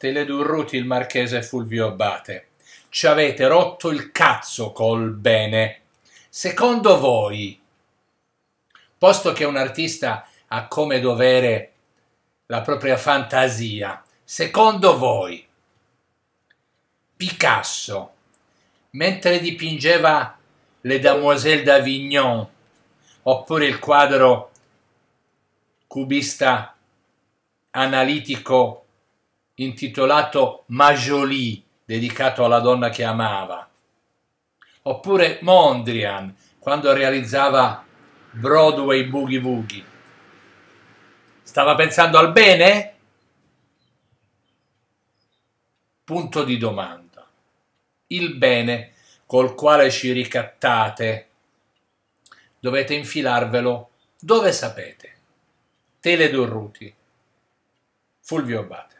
Teledurruti il marchese Fulvio Abate. Ci avete rotto il cazzo col bene. Secondo voi, posto che un artista ha come dovere la propria fantasia, secondo voi Picasso, mentre dipingeva le Damoiselle d'Avignon, oppure il quadro cubista analitico intitolato Majoli, dedicato alla donna che amava, oppure Mondrian, quando realizzava Broadway Boogie Woogie. Stava pensando al bene? Punto di domanda. Il bene col quale ci ricattate dovete infilarvelo dove sapete. Tele Durruti, Fulvio Abate.